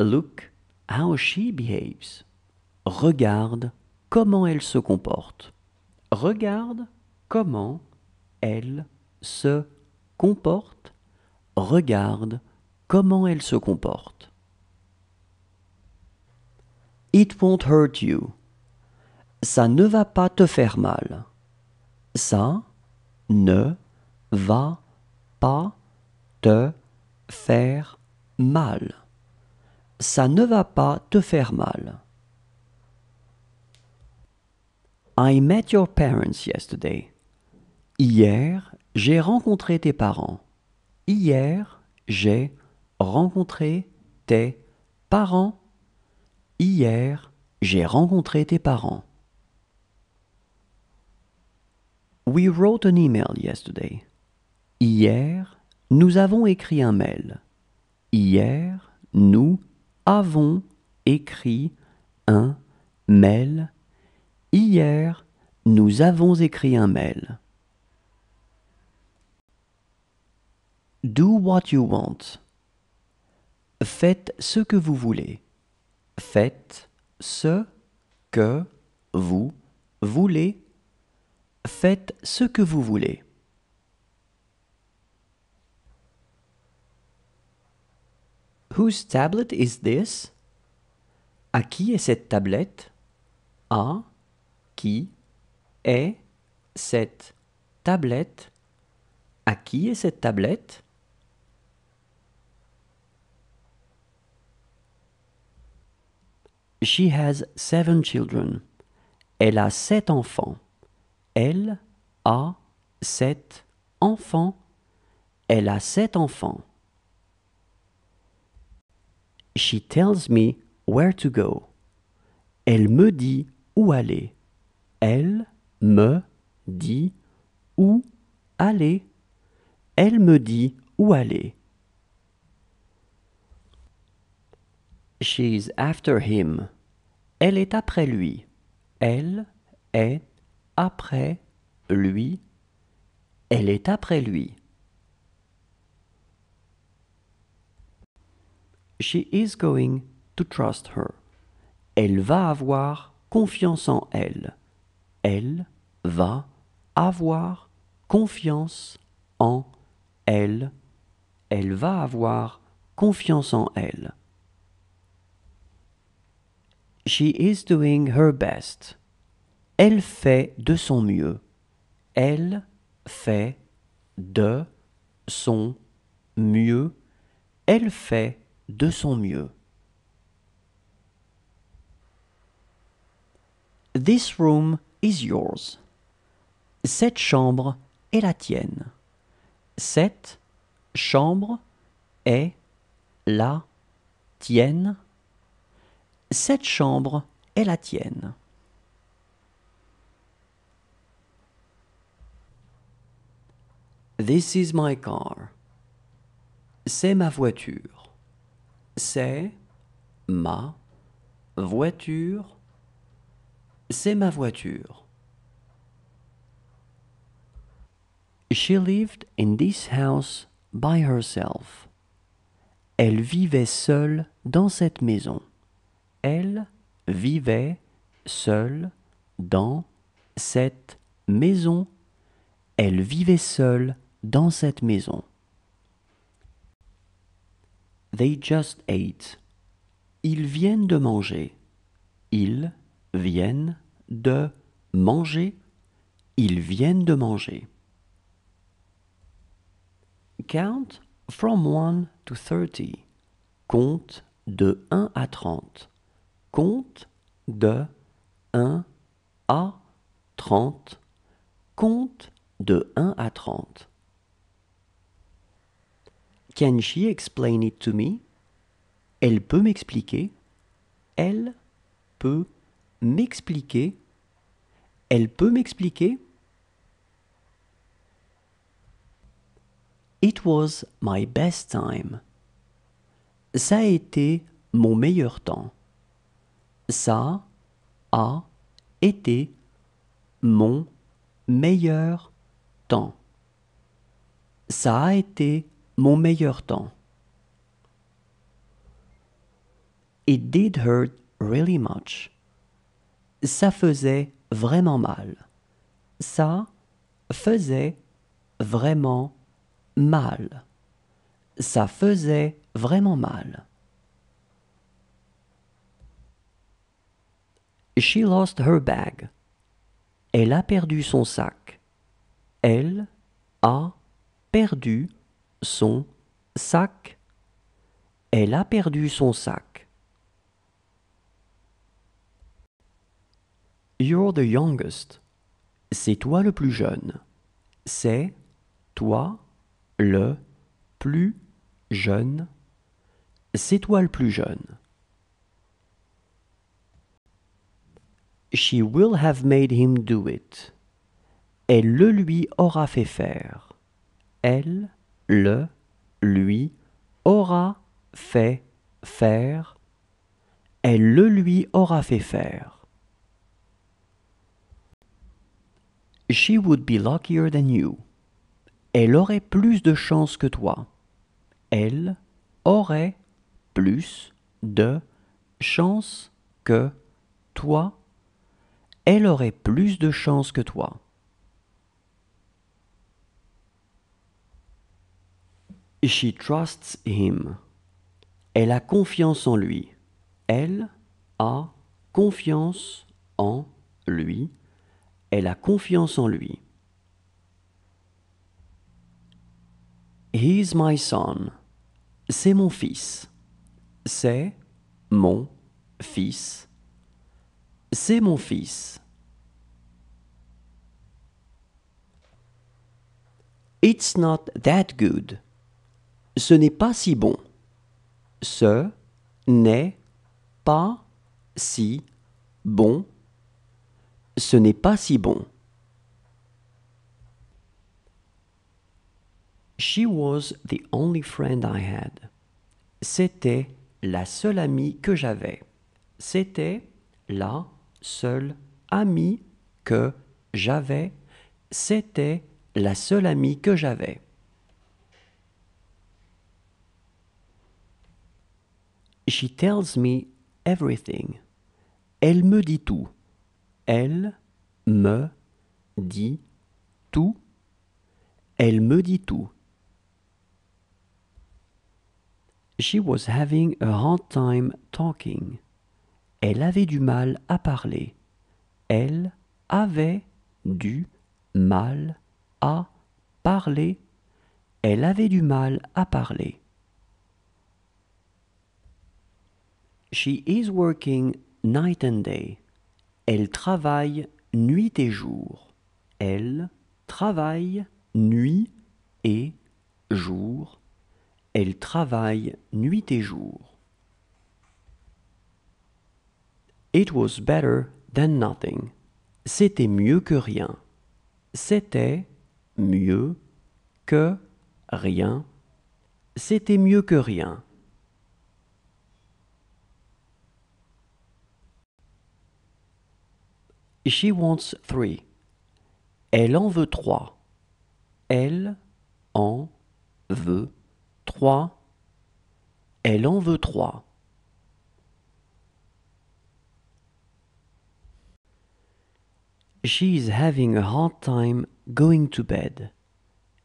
Look how she behaves. Regarde comment elle se comporte. Regarde comment elle se comporte. Regarde comment elle se comporte. It won't hurt you. Ça ne va pas te faire mal. Ça ne va pas te faire mal ça ne va pas te faire mal. I met your parents yesterday. Hier, j'ai rencontré tes parents. Hier, j'ai rencontré tes parents. Hier, j'ai rencontré tes parents. We wrote an email yesterday. Hier, nous avons écrit un mail. Hier, nous avons écrit un mail. Hier, nous avons écrit un mail. Do what you want. Faites ce que vous voulez. Faites ce que vous voulez. Faites ce que vous voulez. Whose tablet is this? À qui est cette tablette? À qui est cette tablette? À qui est cette tablette? She has seven children. Elle a sept enfants. Elle a sept enfants. Elle a sept enfants. She tells me where to go. Elle me dit où aller. Elle me dit où aller. Elle me dit où aller. She's after him. Elle est après lui. Elle est après lui. Elle est après lui. She is going to trust her. Elle va avoir confiance en elle. Elle va avoir confiance en elle. Elle va avoir confiance en elle. She is doing her best. Elle fait de son mieux. Elle fait de son mieux. Elle fait de son mieux. This room is yours. Cette chambre est la tienne. Cette chambre est la tienne. Cette chambre est la tienne. This is my car. C'est ma voiture. C'est ma voiture. C'est ma voiture. She lived in this house by herself. Elle vivait seule dans cette maison. Elle vivait seule dans cette maison. Elle vivait seule dans cette maison. They just ate. Ils viennent de manger. Ils viennent de manger. Ils viennent de manger. Count from 1 to 30. Compte de 1 à 30. Compte de 1 à 30. Compte de 1 à 30. Can she explain it to me? Elle peut m'expliquer. Elle peut m'expliquer. Elle peut m'expliquer. It was my best time. Ça a été mon meilleur temps. Ça a été mon meilleur temps. Ça a été mon meilleur temps. It did hurt really much. Ça faisait vraiment mal. Ça faisait vraiment mal. Ça faisait vraiment mal. She lost her bag. Elle a perdu son sac. Elle a perdu son sac. Elle a perdu son sac. You're the youngest. C'est toi le plus jeune. C'est toi le plus jeune. C'est toi le plus jeune. She will have made him do it. Elle le lui aura fait faire. Elle le, lui, aura fait faire. Elle le lui aura fait faire. She would be luckier than you. Elle aurait plus de chance que toi. Elle aurait plus de chance que toi. Elle aurait plus de chance que toi. She trusts him. Elle a confiance en lui. Elle a confiance en lui. Elle a confiance en lui. He's my son. C'est mon fils. C'est mon fils. C'est mon fils. It's not that good ce n'est pas si bon. Ce n'est pas si bon. Ce n'est pas si bon. She was the only friend I had. C'était la seule amie que j'avais. C'était la seule amie que j'avais. C'était la seule amie que j'avais. She tells me everything. Elle me dit tout. Elle me dit tout. Elle me dit tout. She was having a hard time talking. Elle avait du mal à parler. Elle avait du mal à parler. Elle avait du mal à parler. She is working night and day. Elle travaille nuit et jour. Elle travaille nuit et jour. Elle travaille nuit et jour. It was better than nothing. C'était mieux que rien. C'était mieux que rien. C'était mieux que rien. She wants three. Elle en veut trois. Elle en veut trois. Elle en veut trois. She is having a hard time going to bed.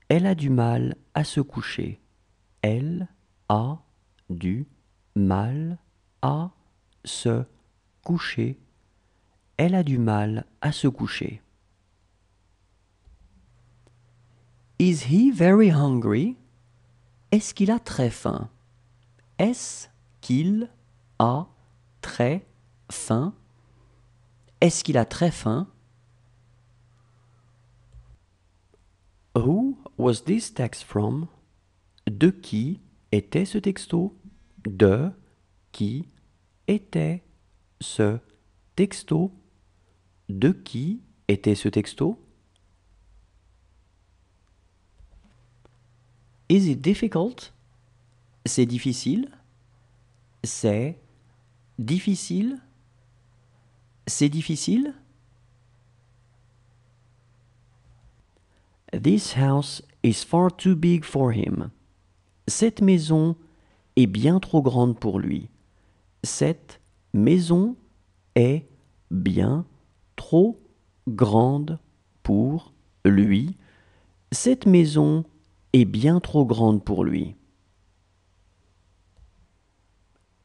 Elle a du mal à se coucher. Elle a du mal à se coucher. Elle a du mal à se coucher. Is he very hungry? Est-ce qu'il a très faim? Est-ce qu'il a très faim? est Who was this text from? De qui était ce texto? De qui était ce texto? De qui était ce texto Is it difficult C'est difficile. C'est difficile. C'est difficile. This house is far too big for him. Cette maison est bien trop grande pour lui. Cette maison est bien trop grande pour lui, cette maison est bien trop grande pour lui.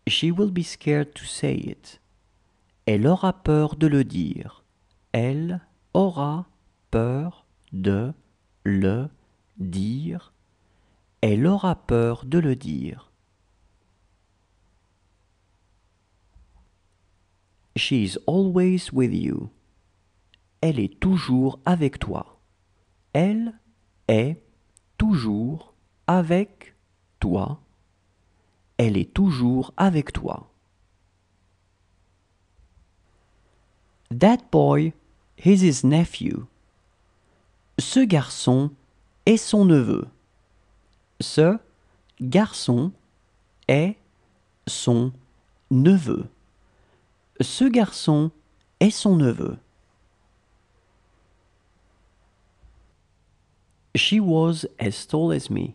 She will be scared to say it. Elle aura peur de le dire. Elle aura peur de le dire. Elle aura peur de le dire. She is always with you elle est toujours avec toi. Elle est toujours avec toi. Elle est toujours avec toi. That boy is his nephew. Ce garçon est son neveu. Ce garçon est son neveu. Ce garçon est son neveu. She was as tall as me.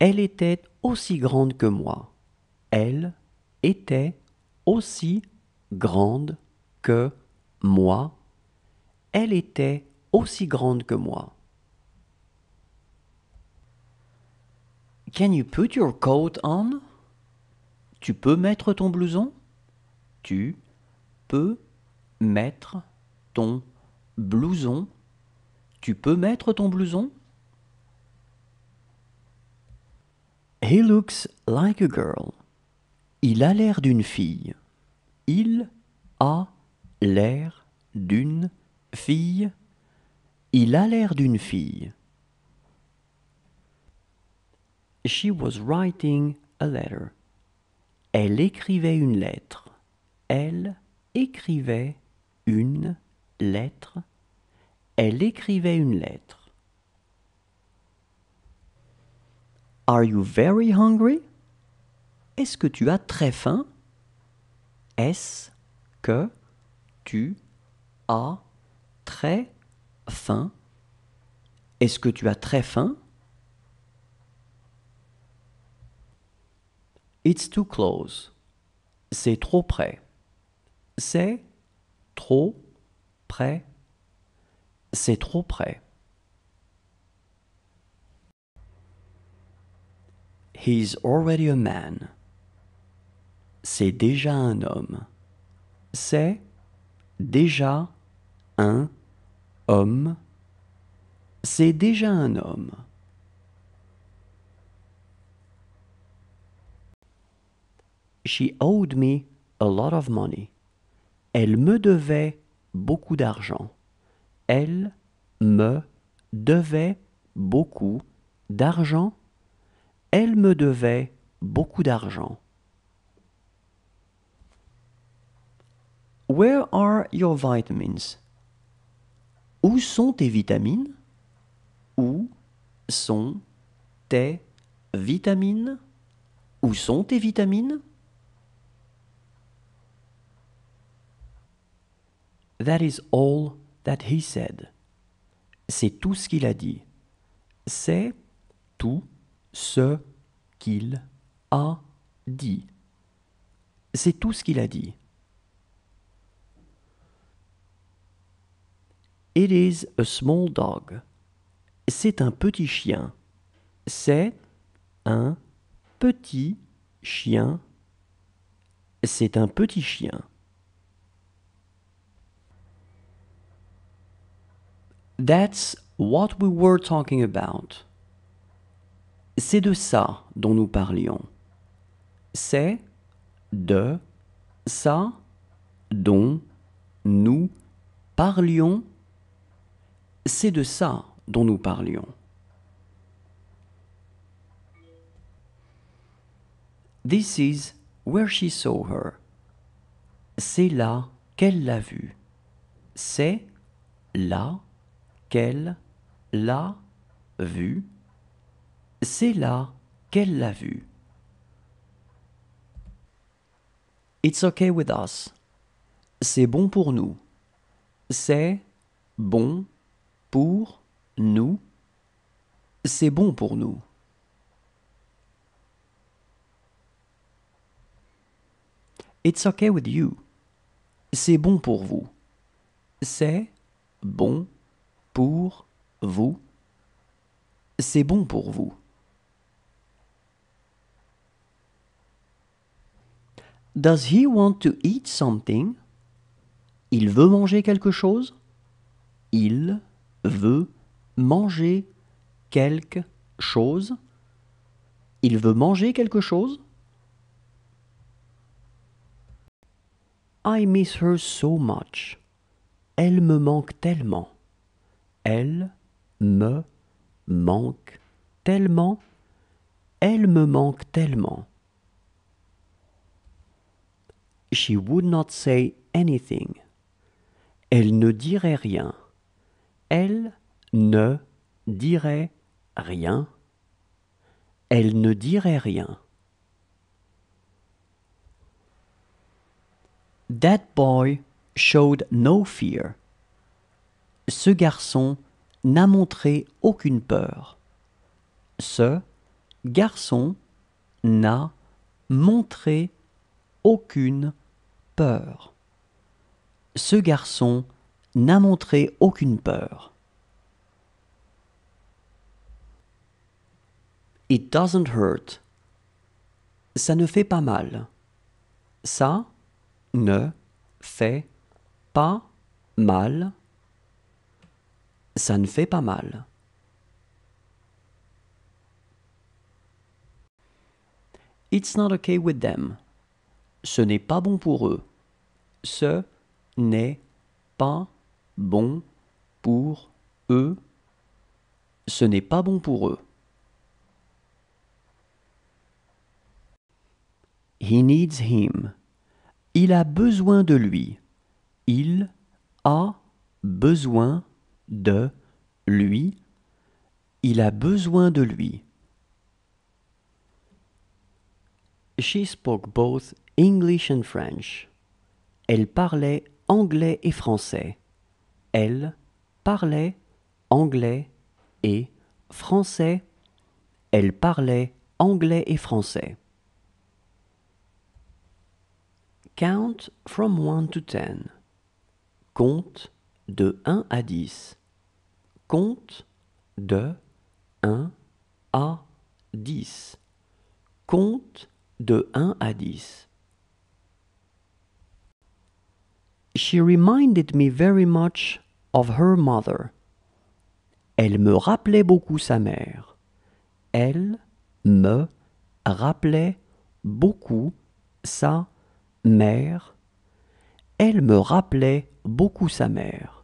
Elle était aussi grande que moi. Elle était aussi grande que moi. Elle était aussi grande que moi. Can you put your coat on? Tu peux mettre ton blouson? Tu peux mettre ton blouson? Tu peux mettre ton blouson? He looks like a girl. Il a l'air d'une fille. Il a l'air d'une fille. Il a l'air d'une fille. She was writing a letter. Elle écrivait une lettre. Elle écrivait une lettre. Elle écrivait une lettre. Are you very hungry? Est-ce que tu as très faim? Est-ce que tu as très faim? Est-ce que tu as très faim? It's too close. C'est trop près. C'est trop près. C'est trop près. He's already a man. C'est déjà un homme. C'est déjà un homme. C'est déjà un homme. She owed me a lot of money. Elle me devait beaucoup d'argent. Elle me devait beaucoup d'argent. Elle me devait beaucoup d'argent. Where are your vitamins? Où sont tes vitamines? Où sont tes vitamines? Où sont tes vitamines? That is all that he said. C'est tout ce qu'il a dit. C'est tout ce qu'il a dit. C'est tout ce qu'il a dit. It is a small dog. C'est un petit chien. C'est un petit chien. C'est un petit chien. That's what we were talking about. C'est de ça dont nous parlions. C'est de ça dont nous parlions. C'est de ça dont nous parlions. This is where she saw her. C'est là qu'elle l'a vue. C'est là qu'elle l'a vue. C'est là qu'elle l'a vu. It's okay with us. C'est bon pour nous. C'est bon pour nous. C'est bon pour nous. It's okay with you. C'est bon pour vous. C'est bon pour vous. C'est bon pour vous. Does he want to eat something? Il veut manger quelque chose? Il veut manger quelque chose? Il veut manger quelque chose? I miss her so much. Elle me manque tellement. Elle me manque tellement. Elle me manque tellement. She would not say anything. Elle ne dirait rien. Elle ne dirait rien. Elle ne dirait rien. That boy showed no fear. Ce garçon n'a montré aucune peur. Ce garçon n'a montré aucune peur. Ce garçon n'a montré aucune peur. It doesn't hurt. Ça ne fait pas mal. Ça ne fait pas mal. Ça ne fait pas mal. It's not okay with them ce n'est pas bon pour eux. Ce n'est pas bon pour eux. Ce n'est pas bon pour eux. He needs him. Il a besoin de lui. Il a besoin de lui. Il a besoin de lui. She spoke both English and French. Elle parlait anglais et français. Elle parlait anglais et français. Elle parlait anglais et français. Count from 1 to 10. Compte de 1 à 10. Compte de 1 à 10. Compte de 1 à 10. She reminded me very much of her mother. Elle me rappelait beaucoup sa mère. Elle me rappelait beaucoup sa mère. Elle me rappelait beaucoup sa mère.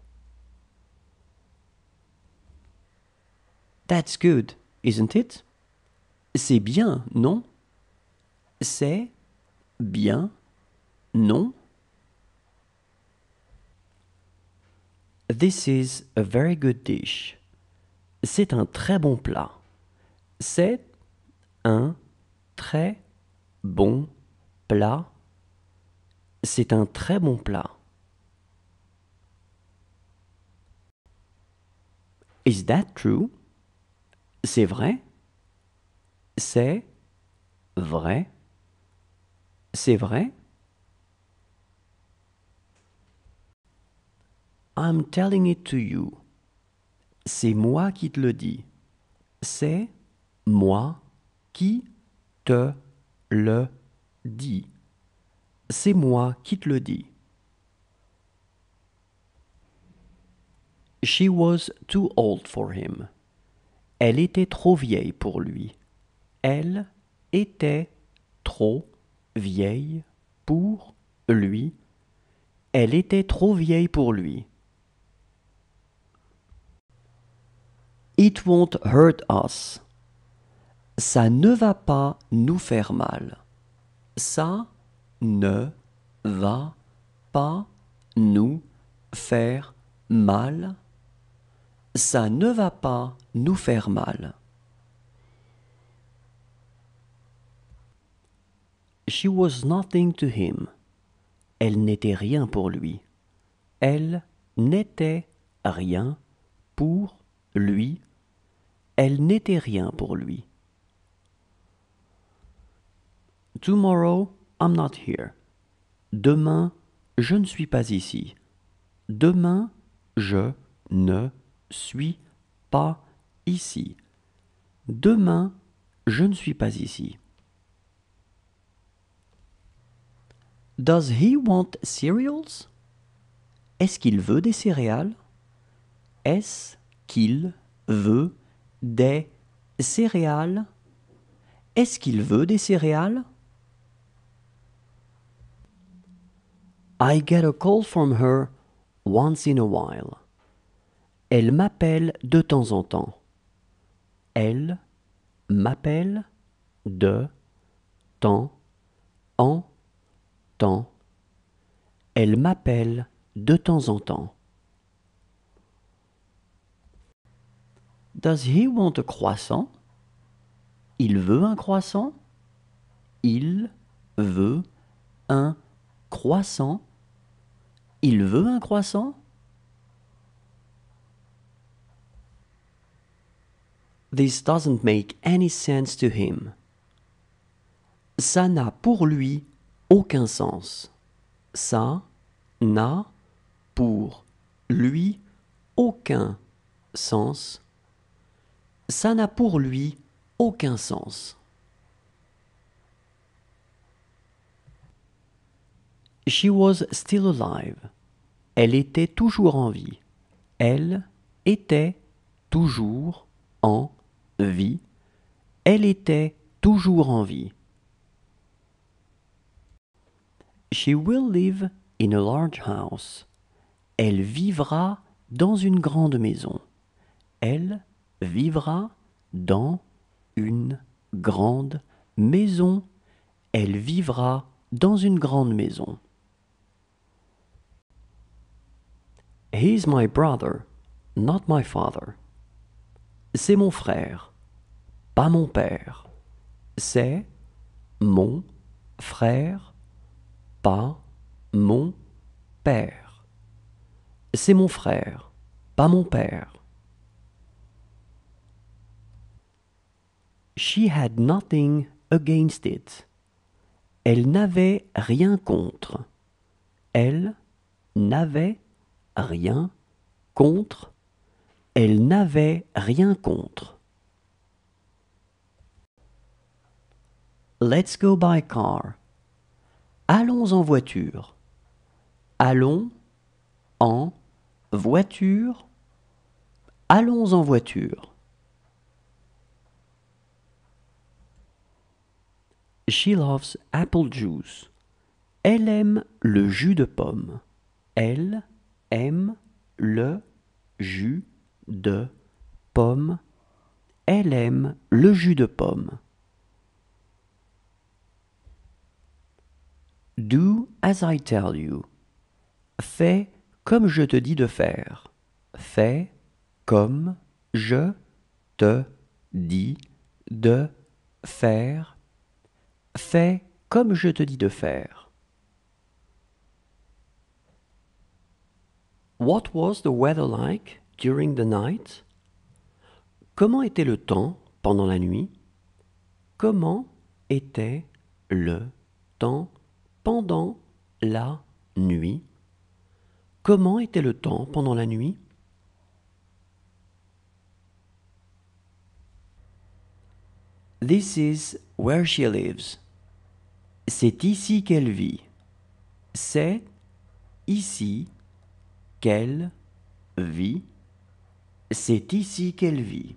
That's good, isn't it? C'est bien, non? C'est bien, non? This is a very good dish. C'est un très bon plat. C'est un très bon plat. C'est un très bon plat. Is that true? C'est vrai? C'est vrai? C'est vrai? I'm telling it to you. C'est moi qui te le dis. C'est moi qui te le dis. C'est moi qui te le dis. She was too old for him. Elle était trop vieille pour lui. Elle était trop vieille pour lui. Elle était trop vieille pour lui. It won't hurt us. Ça ne va pas nous faire mal. Ça ne va pas nous faire mal. Ça ne va pas nous faire mal. She was nothing to him. Elle n'était rien pour lui. Elle n'était rien pour lui elle n'était rien pour lui. Tomorrow, I'm not here. Demain, je ne suis pas ici. Demain, je ne suis pas ici. Demain, je ne suis pas ici. Does he want cereals? Est-ce qu'il veut des céréales? Est-ce qu'il veut des céréales Est-ce qu'il veut des céréales I get a call from her once in a while. Elle m'appelle de temps en temps. Elle m'appelle de temps en temps. Elle m'appelle de temps en temps. Does he want a croissant? Il veut un croissant? Il veut un croissant? Il veut un croissant? This doesn't make any sense to him. Ça n'a pour lui aucun sens. Ça n'a pour lui aucun sens ça n'a pour lui aucun sens. She was still alive. Elle était toujours en vie. Elle était toujours en vie. Elle était toujours en vie. She will live in a large house. Elle vivra dans une grande maison. Elle vivra dans une grande maison. Elle vivra dans une grande maison. He's my brother, not my father. C'est mon frère, pas mon père. C'est mon frère, pas mon père. C'est mon frère, pas mon père. She had nothing against it. Elle n'avait rien contre. Elle n'avait rien contre. Elle n'avait rien contre. Let's go by car. Allons en voiture. Allons en voiture. Allons en voiture. She loves apple juice. Elle aime le jus de pomme. Elle aime le jus de pomme. Elle aime le jus de pomme. Do as I tell you. Fais comme je te dis de faire. Fais comme je te dis de faire fais comme je te dis de faire. What was the weather like during the night? Comment était le temps pendant la nuit? Comment était le temps pendant la nuit? Comment était le temps pendant la nuit? This is where she lives. C'est ici qu'elle vit. C'est ici qu'elle vit. C'est ici qu'elle vit.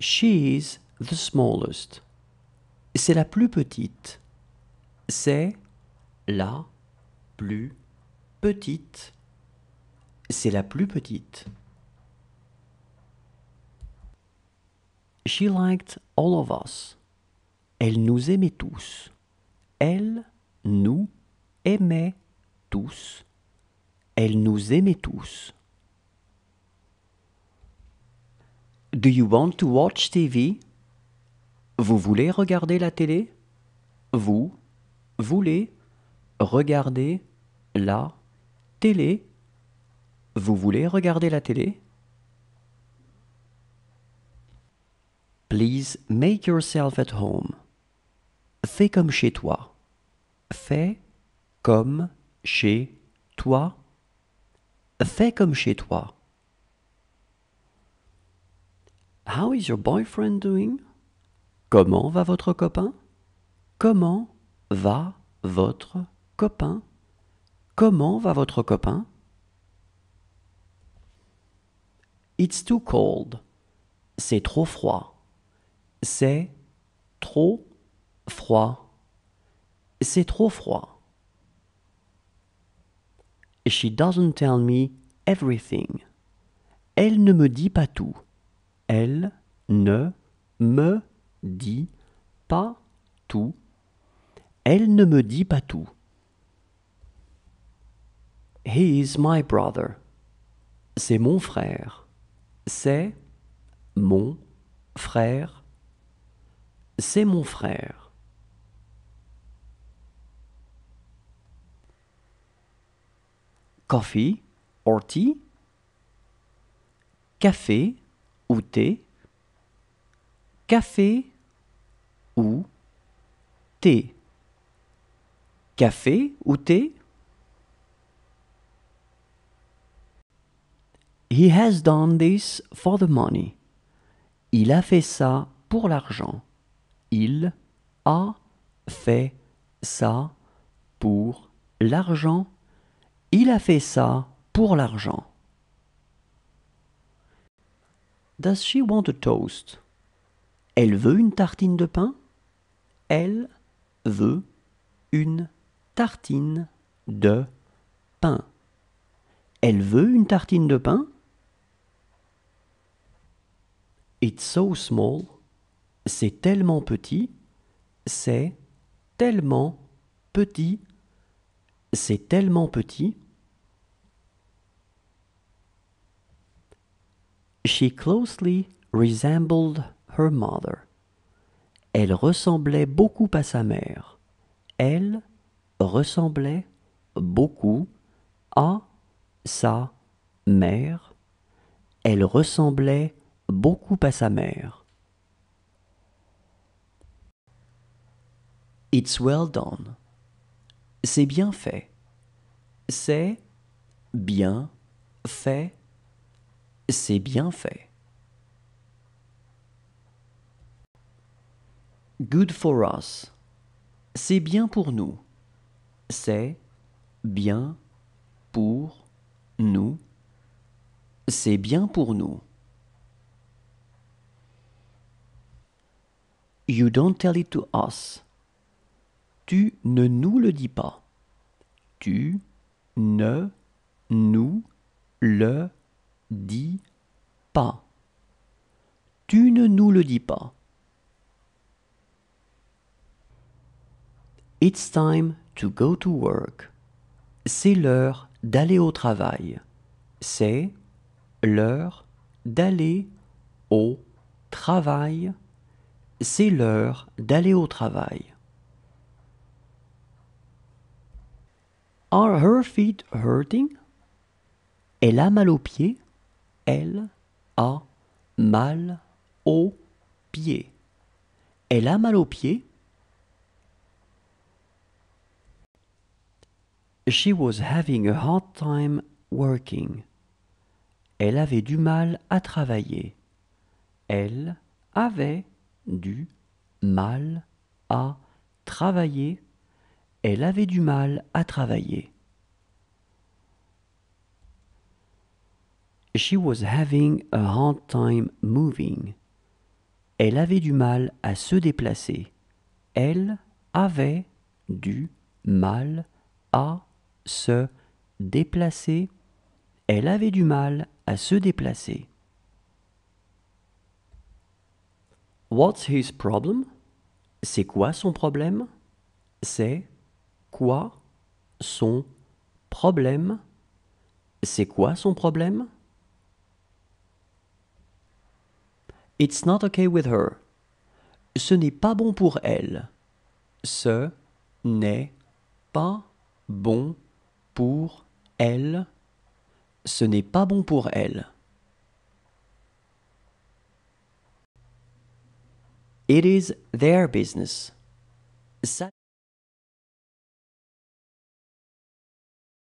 She is the smallest. C'est la plus petite. C'est la plus petite. C'est la plus petite. She liked all of us. Elle nous aimait tous. Elle nous aimait tous. Elle nous aimait tous. Do you want to watch TV? Vous voulez regarder la télé? Vous voulez regarder la télé? Vous voulez regarder la télé? Please make yourself at home. Fais comme chez toi. Fais comme chez toi. Fais comme chez toi. How is your boyfriend doing? Comment va votre copain? Comment va votre copain? Comment va votre copain? It's too cold. C'est trop froid. C'est trop froid. C'est trop froid. She doesn't tell me everything. Elle ne me dit pas tout. Elle ne me dit pas tout. Elle ne me dit pas tout. He is my brother. C'est mon frère. C'est mon frère. C'est mon frère. coffee or tea, café ou thé, café ou thé, café ou thé. He has done this for the money. Il a fait ça pour l'argent. Il a fait ça pour l'argent. Il a fait ça pour l'argent. Does she want a toast? Elle veut une tartine de pain? Elle veut une tartine de pain. Elle veut une tartine de pain? It's so small. C'est tellement petit. C'est tellement petit c'est tellement petit. She closely resembled her mother. Elle ressemblait beaucoup à sa mère. Elle ressemblait beaucoup à sa mère. Elle ressemblait beaucoup à sa mère. It's well done. C'est bien fait. C'est bien fait. C'est bien fait. Good for us. C'est bien pour nous. C'est bien pour nous. C'est bien pour nous. You don't tell it to us. Tu ne nous le dis pas. Tu ne nous le dis pas. Tu ne nous le dis pas. It's time to go to work. C'est l'heure d'aller au travail. C'est l'heure d'aller au travail. C'est l'heure d'aller au travail. Are her feet hurting? Elle a mal aux pieds. Elle a mal aux pieds. Elle a mal aux pieds. She was having a hard time working. Elle avait du mal à travailler. Elle avait du mal à travailler. Elle avait du mal à travailler. She was having a hard time moving. Elle avait du mal à se déplacer. Elle avait du mal à se déplacer. Elle avait du mal à se déplacer. What's his problem? C'est quoi son problème? C'est quoi son problème C'est quoi son problème It's not okay with her. Ce n'est pas bon pour elle. Ce n'est pas bon pour elle. Ce n'est pas bon pour elle. It is their business.